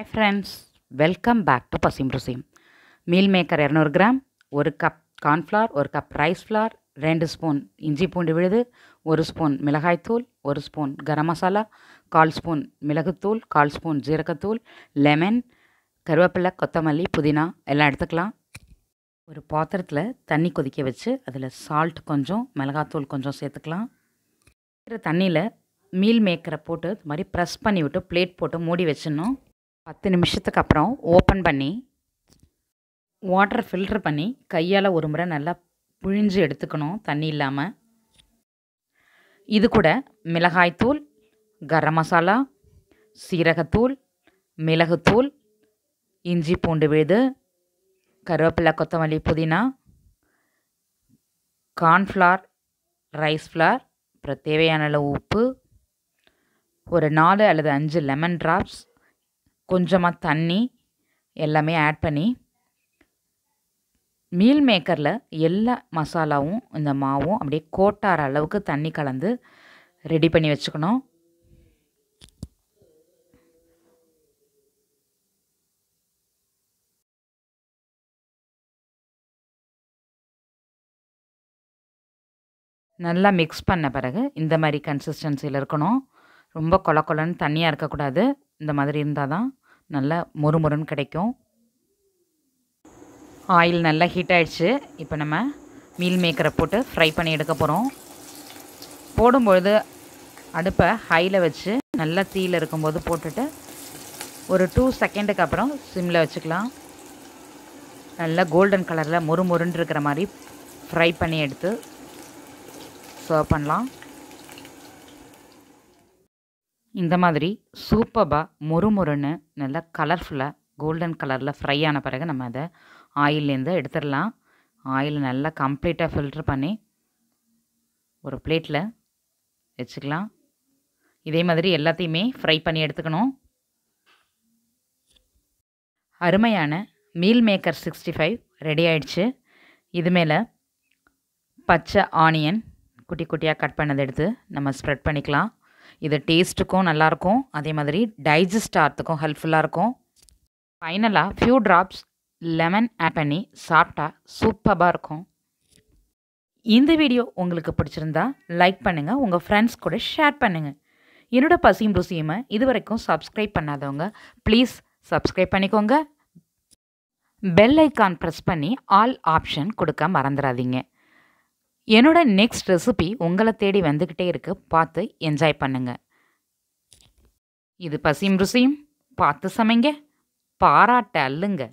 high friends welcome back to பசிம் ருசிம் meal maker இரநூறு கிராம் ஒரு கப் கார்ன்ஃப்ளவர் ஒரு கப் ரைஸ் ஃப்ளார் ரெண்டு ஸ்பூன் இஞ்சி பூண்டு விழுது ஒரு ஸ்பூன் மிளகாய்த்தூள் ஒரு ஸ்பூன் கரம் மசாலா கால் ஸ்பூன் மிளகுத்தூள் கால் ஸ்பூன் ஜீரகத்தூள் லெமன் கருவேப்பிலை கொத்தமல்லி புதினா எல்லாம் எடுத்துக்கலாம் ஒரு பாத்திரத்தில் தண்ணி கொதிக்க வச்சு அதில் சால்ட் கொஞ்சம் மிளகாத்தூள் கொஞ்சம் சேர்த்துக்கலாம் தண்ணியில் மீல் மேக்கரை போட்டு இது மாதிரி ப்ரெஸ் பண்ணி விட்டு பிளேட் போட்டு மூடி வச்சிடணும் பத்து நிமிஷத்துக்கு அப்புறம் ஓப்பன் பண்ணி வாட்டர் ஃபில்ட்ரு பண்ணி கையால் ஒரு முறை நல்லா புழிஞ்சு எடுத்துக்கணும் தண்ணி இல்லாமல் இது கூட மிளகாய்த்தூள் கரம் மசாலா சீரகத்தூள் மிளகுத்தூள் இஞ்சி பூண்டு விழுது கருவேப்பிலை கொத்தமல்லி புதினா கார்ன்ஃப்ளார் ரைஸ் ஃப்ளார் அப்புறம் தேவையான அளவு உப்பு ஒரு நாலு அல்லது அஞ்சு லெமன் ட்ராப்ஸ் கொஞ்சமாக தண்ணி எல்லாமே ஆட் பண்ணி மீல் மேக்கரில் எல்லா மசாலாவும் இந்த மாவும் அப்படியே கோட்டார அளவுக்கு தண்ணி கலந்து ரெடி பண்ணி வச்சுக்கணும் நல்லா மிக்ஸ் பண்ண பிறகு இந்த மாதிரி கன்சிஸ்டன்சியில் இருக்கணும் ரொம்ப கொல கொலன்னு தண்ணியாக இருக்கக்கூடாது இந்த மாதிரி இருந்தால் தான் நல்லா முறுமுறுன்னு கிடைக்கும் ஆயில் நல்லா ஹீட் ஆகிடுச்சு இப்போ நம்ம மீல் மேக்கரை போட்டு ஃப்ரை பண்ணி எடுக்க போகிறோம் போடும்பொழுது அடுப்பை ஹையில் வச்சு நல்லா தீயில் இருக்கும்போது போட்டுட்டு ஒரு டூ செகண்டுக்கு அப்புறம் சிம்மில் வச்சுக்கலாம் நல்லா கோல்டன் கலரில் மொறு இருக்கிற மாதிரி ஃப்ரை பண்ணி எடுத்து சர்வ் பண்ணலாம் இந்த மாதிரி சூப்பராக மொறுமொறுன்னு நல்லா கலர்ஃபுல்லாக கோல்டன் கலரில் ஃப்ரை ஆன பிறகு நம்ம அதை ஆயிலேருந்து எடுத்துடலாம் ஆயில் நல்லா கம்ப்ளீட்டாக ஃபில்ட்ரு பண்ணி ஒரு பிளேட்டில் வச்சுக்கலாம் இதே மாதிரி எல்லாத்தையுமே ஃப்ரை பண்ணி எடுத்துக்கணும் அருமையான meal maker sixty five ready ஆயிடுச்சு இது மேலே பச்சை ஆனியன் குட்டி குட்டியாக கட் பண்ணதை எடுத்து நம்ம ஸ்ப்ரெட் பண்ணிக்கலாம் இது டேஸ்ட்டுக்கும் நல்லாயிருக்கும் அதே மாதிரி டைஜஸ்ட் ஆகிறதுக்கும் ஹெல்ப்ஃபுல்லாக இருக்கும் ஃபைனலாக ஃபியூ ட்ராப்ஸ் லெமன் ஆட் பண்ணி சாப்பிட்டா சூப்பராக இருக்கும் இந்த வீடியோ உங்களுக்கு பிடிச்சிருந்தா லைக் பண்ணுங்கள் உங்கள் ஃப்ரெண்ட்ஸ் கூட ஷேர் பண்ணுங்கள் என்னோடய பசியும் ருசியுமே இது வரைக்கும் சப்ஸ்கிரைப் பண்ணாதவங்க ப்ளீஸ் சப்ஸ்கிரைப் பண்ணிக்கோங்க பெல் ஐக்கான் ப்ரெஸ் பண்ணி ஆல் ஆப்ஷன் கொடுக்க மறந்துடாதீங்க என்னோட நெக்ஸ்ட் ரெசிபி உங்களை தேடி வந்துக்கிட்டே இருக்கு பார்த்து என்ஜாய் பண்ணுங்க இது பசியும் ருசியும் பார்த்து சமைங்க பாராட்ட அல்லுங்க